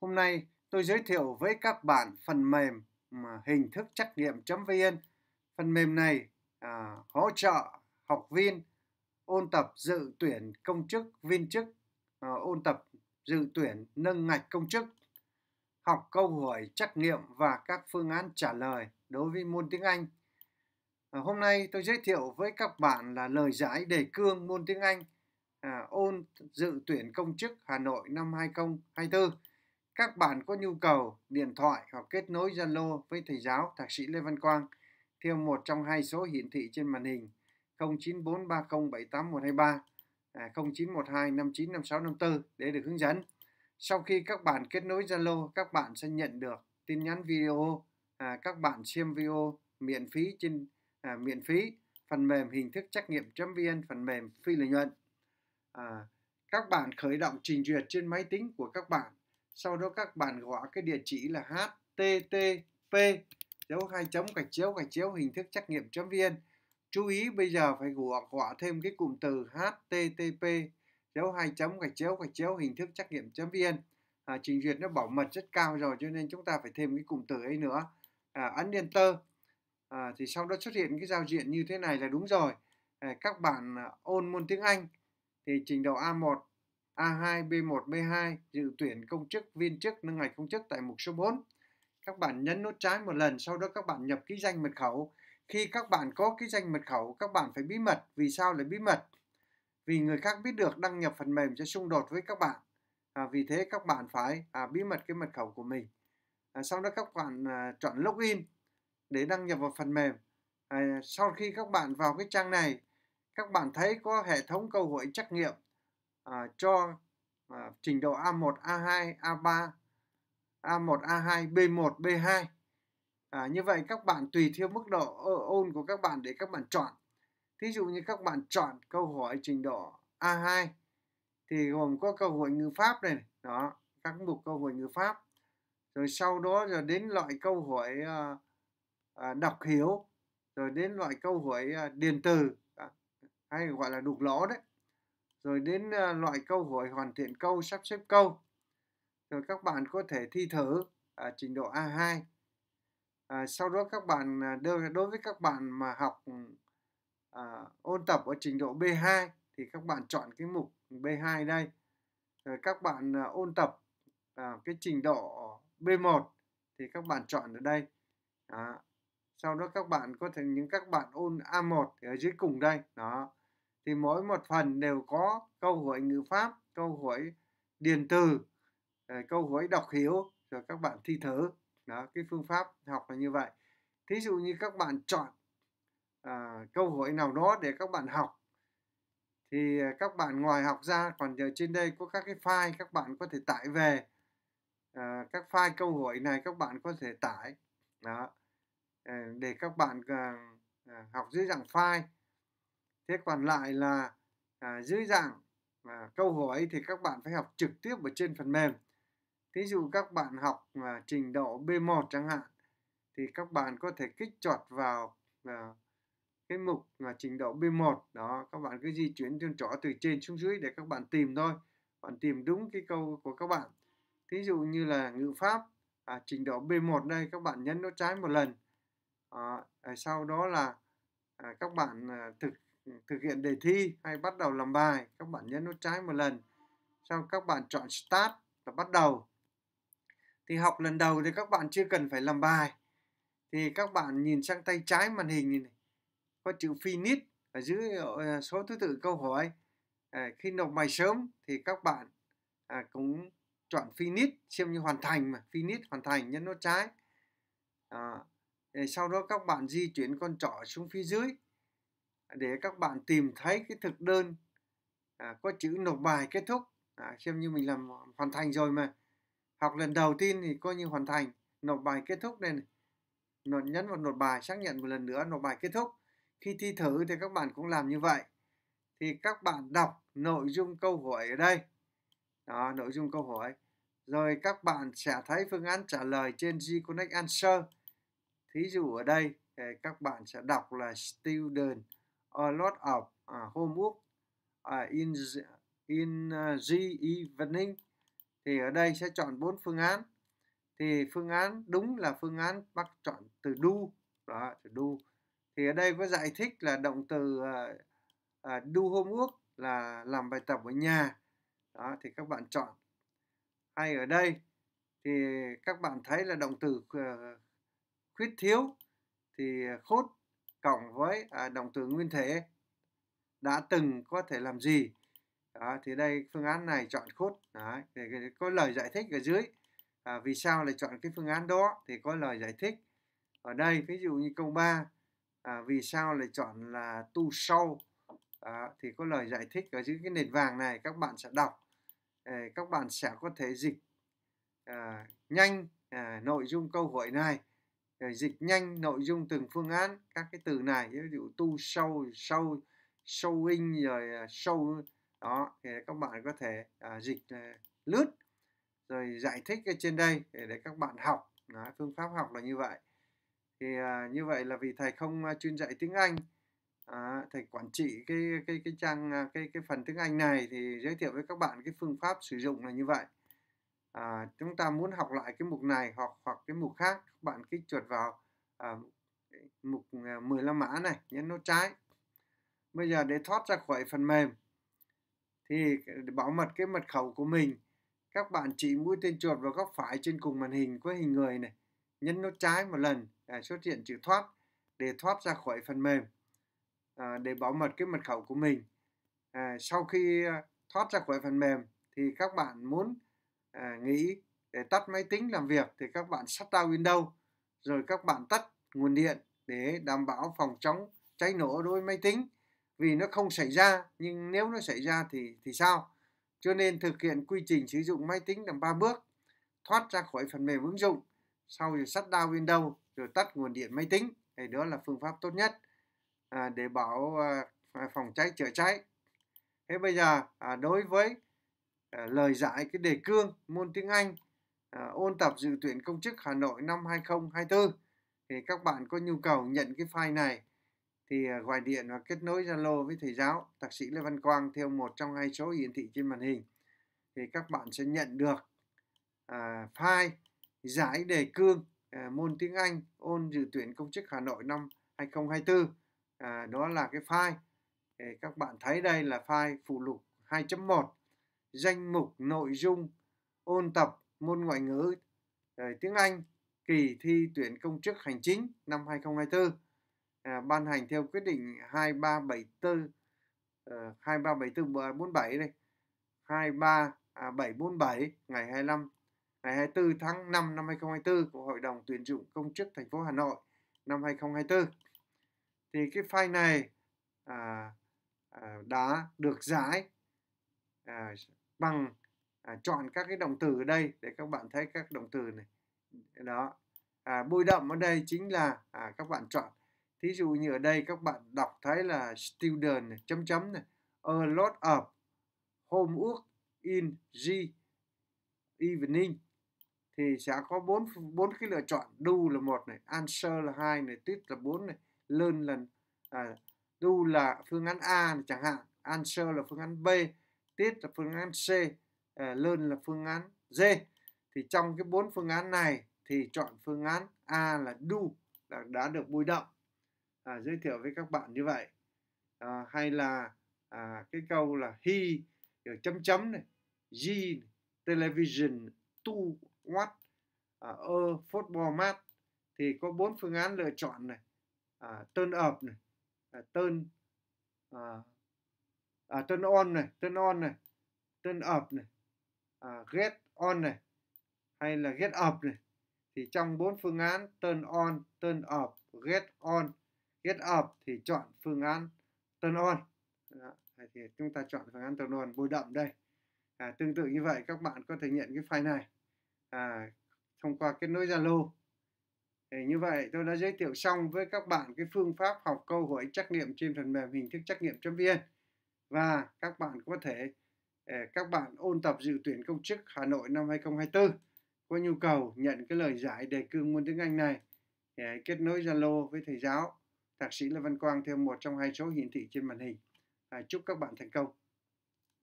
Hôm nay tôi giới thiệu với các bạn phần mềm ừ, hình thức trắc nghiệm.vn. Phần mềm này à, hỗ trợ học viên ôn tập dự tuyển công chức viên chức, à, ôn tập dự tuyển nâng ngạch công chức, học câu hỏi trắc nghiệm và các phương án trả lời đối với môn tiếng Anh. À, hôm nay tôi giới thiệu với các bạn là lời giải đề cương môn tiếng Anh à, ôn dự tuyển công chức Hà Nội năm 2024 các bạn có nhu cầu điện thoại hoặc kết nối Zalo với thầy giáo Thạc sĩ Lê Văn Quang theo một trong hai số hiển thị trên màn hình 0943078123 à, 0912 595654 để được hướng dẫn. Sau khi các bạn kết nối Zalo, các bạn sẽ nhận được tin nhắn video, à, các bạn xem video miễn phí trên à, miễn phí phần mềm hình thức trắc nghiệm.vn phần mềm phi lợi nhuận. À, các bạn khởi động trình duyệt trên máy tính của các bạn sau đó các bạn gõ cái địa chỉ là http dấu hai chấm gạch chéo gạch chéo hình thức trắc nghiệm chấm viên chú ý bây giờ phải gõ gõ thêm cái cụm từ http dấu hai chấm gạch chéo gạch chéo hình thức trắc nghiệm chấm viên à, trình duyệt nó bảo mật rất cao rồi cho nên chúng ta phải thêm cái cụm từ ấy nữa à, ấn enter à, thì sau đó xuất hiện cái giao diện như thế này là đúng rồi à, các bạn à, ôn môn tiếng Anh thì trình độ A1 A2, B1, B2 dự tuyển công chức, viên chức, nâng ngạch công chức tại mục số 4. Các bạn nhấn nút trái một lần, sau đó các bạn nhập ký danh mật khẩu. Khi các bạn có ký danh mật khẩu, các bạn phải bí mật. Vì sao lại bí mật? Vì người khác biết được đăng nhập phần mềm sẽ xung đột với các bạn. À, vì thế các bạn phải à, bí mật cái mật khẩu của mình. À, sau đó các bạn à, chọn login để đăng nhập vào phần mềm. À, sau khi các bạn vào cái trang này, các bạn thấy có hệ thống câu hỏi trắc nghiệm à, cho à, trình độ A1, A2, A3, A1, A2, B1, B2. À, như vậy các bạn tùy theo mức độ ôn của các bạn để các bạn chọn. Thí dụ như các bạn chọn câu hỏi trình độ A2 thì gồm có câu hỏi ngữ pháp này, đó, các mục câu hỏi ngữ pháp. Rồi sau đó rồi đến loại câu hỏi à, à, đọc hiểu, rồi đến loại câu hỏi à, điền từ à, hay gọi là đục lỗ đấy rồi đến à, loại câu hỏi hoàn thiện câu sắp xếp câu rồi các bạn có thể thi thử à, trình độ A2 à, sau đó các bạn à, đối với các bạn mà học à, ôn tập ở trình độ B2 thì các bạn chọn cái mục B2 đây rồi các bạn à, ôn tập à, cái trình độ B1 thì các bạn chọn ở đây đó. sau đó các bạn có thể những các bạn ôn A1 thì ở dưới cùng đây đó thì mỗi một phần đều có câu hỏi ngữ pháp câu hỏi điền từ ờ, câu hỏi đọc hiểu rồi các bạn thi thử đó cái phương pháp học là như vậy thí dụ như các bạn chọn à, câu hỏi nào đó để các bạn học thì ờ, các bạn ngoài học ra còn giờ trên đây có các cái file các bạn có thể tải về à, các file câu hỏi này các bạn có thể tải đó để các bạn à, học dưới dạng file thế còn lại là à, dưới dạng à, câu hỏi thì các bạn phải học trực tiếp ở trên phần mềm thí dụ các bạn học à, trình độ B1 chẳng hạn thì các bạn có thể kích chọn vào à, cái mục là trình độ B1 đó các bạn cứ di chuyển trên trỏ từ trên xuống dưới để các bạn tìm thôi bạn tìm đúng cái câu của các bạn thí dụ như là ngữ pháp à, trình độ B1 đây các bạn nhấn nó trái một lần à, sau đó là à, các bạn à, thực thực hiện đề thi hay bắt đầu làm bài các bạn nhấn nút trái một lần sau các bạn chọn start là bắt đầu thì học lần đầu thì các bạn chưa cần phải làm bài thì các bạn nhìn sang tay trái màn hình này có chữ finish ở dưới ờ, số thứ tự câu hỏi à, khi nộp bài sớm thì các bạn à, cũng chọn finish xem như hoàn thành mà finish hoàn thành nhấn nút trái à, sau đó các bạn di chuyển con trỏ xuống phía dưới để các bạn tìm thấy cái thực đơn à, có chữ nộp bài kết thúc à, xem như mình làm hoàn thành rồi mà học lần đầu tiên thì coi như hoàn thành nộp bài kết thúc đây này nhấn vào nộp bài xác nhận một lần nữa nộp bài kết thúc khi thi thử thì các bạn cũng làm như vậy thì các bạn đọc nội dung câu hỏi ở đây đó nội dung câu hỏi rồi các bạn sẽ thấy phương án trả lời trên g Answer thí dụ ở đây các bạn sẽ đọc là student a lot of uh, homework uh, in in uh, à, the evening thì ở đây sẽ chọn bốn phương án thì phương án đúng là phương án bác chọn từ do đó từ do thì ở đây có giải thích là động từ uh, uh, do homework là làm bài tập ở nhà đó thì các bạn chọn hay ở đây thì các bạn thấy là động từ uh, khuyết thiếu thì khốt cộng với à, động từ nguyên thể đã từng có thể làm gì đó, thì đây phương án này chọn khốt đó, thì có lời giải thích ở dưới à, vì sao lại chọn cái phương án đó thì có lời giải thích ở đây ví dụ như câu 3 à, vì sao lại chọn là tu sâu à, thì có lời giải thích ở dưới cái nền vàng này các bạn sẽ đọc à, các bạn sẽ có thể dịch à, nhanh à, nội dung câu hỏi này rồi dịch nhanh nội dung từng phương án các cái từ này ví dụ tu sâu sâu sâu in rồi à, sâu đó thì các bạn có thể à, dịch à, lướt rồi giải thích ở trên đây để, để các bạn học đó, phương pháp học là như vậy thì à, như vậy là vì thầy không à, chuyên dạy tiếng Anh à, thầy quản trị cái cái cái trang à, cái cái phần tiếng Anh này thì giới thiệu với các bạn cái phương pháp sử dụng là như vậy à, chúng ta muốn học lại cái mục này hoặc hoặc cái mục khác các bạn kích chuột vào à, mục 15 à, mã này nhấn nút trái bây giờ để thoát ra khỏi phần mềm thì để bảo mật cái mật khẩu của mình các bạn chỉ mũi tên chuột vào góc phải trên cùng màn hình có hình người này nhấn nút trái một lần à, xuất hiện chữ thoát để thoát ra khỏi phần mềm à, để bảo mật cái mật khẩu của mình à, sau khi à, thoát ra khỏi phần mềm thì các bạn muốn à, nghỉ để tắt máy tính làm việc thì các bạn shut down Windows rồi các bạn tắt nguồn điện để đảm bảo phòng chống cháy nổ đối với máy tính vì nó không xảy ra nhưng nếu nó xảy ra thì thì sao cho nên thực hiện quy trình sử dụng máy tính làm 3 bước thoát ra khỏi phần mềm ứng dụng sau rồi shut down Windows rồi tắt nguồn điện máy tính thì đó là phương pháp tốt nhất à, để bảo à, phòng cháy chữa cháy thế bây giờ à, đối với À, lời giải cái đề cương môn tiếng Anh à, ôn tập dự tuyển công chức Hà Nội năm 2024 thì các bạn có nhu cầu nhận cái file này thì à, gọi điện và kết nối Zalo với thầy giáo Thạc sĩ Lê Văn Quang theo một trong hai số hiển thị trên màn hình thì các bạn sẽ nhận được à, file giải đề cương à, môn tiếng Anh ôn dự tuyển công chức Hà Nội năm 2024 à, đó là cái file thì các bạn thấy đây là file phụ lục 2.1 danh mục nội dung ôn tập môn ngoại ngữ ờ, tiếng Anh kỳ thi tuyển công chức hành chính năm 2024 à, ờ, ban hành theo quyết định 2374 uh, 23747 đây 23747 à, ngày 25 ngày 24 tháng 5 năm 2024 của Hội đồng tuyển dụng công chức thành phố Hà Nội năm 2024 thì cái file này à, à, đã được giải à, bằng à, chọn các cái động từ ở đây để các bạn thấy các động từ này đó à, bôi đậm ở đây chính là à, các bạn chọn thí dụ như ở đây các bạn đọc thấy là student này, chấm chấm này a lot of homework in the evening thì sẽ có bốn bốn cái lựa chọn do là một này answer là hai này tweet là bốn này learn là à, do là phương án A này, chẳng hạn answer là phương án B tiết là phương án C à, lơn là phương án D thì trong cái bốn phương án này thì chọn phương án A là đu là đã được bôi động, à, giới thiệu với các bạn như vậy à, hay là à, cái câu là he rồi chấm chấm này g television to what à, a football match thì có bốn phương án lựa chọn này à, turn up này à, turn à, à, turn on này turn on này turn up này à, get on này hay là get up này thì trong bốn phương án turn on turn up get on get up thì chọn phương án turn on Đó. thì chúng ta chọn phương án turn on bôi đậm đây à, tương tự như vậy các bạn có thể nhận cái file này à, thông qua kết nối zalo thì như vậy tôi đã giới thiệu xong với các bạn cái phương pháp học câu hỏi trắc nghiệm trên phần mềm hình thức trắc nghiệm.vn và các bạn có thể ờ, các bạn ôn tập dự tuyển công chức Hà Nội năm 2024 có nhu cầu nhận cái lời giải đề cương môn tiếng Anh này để ờ, kết nối Zalo với thầy giáo Thạc sĩ Lê Văn Quang theo một trong hai số hiển thị trên màn hình. À, chúc các bạn thành công!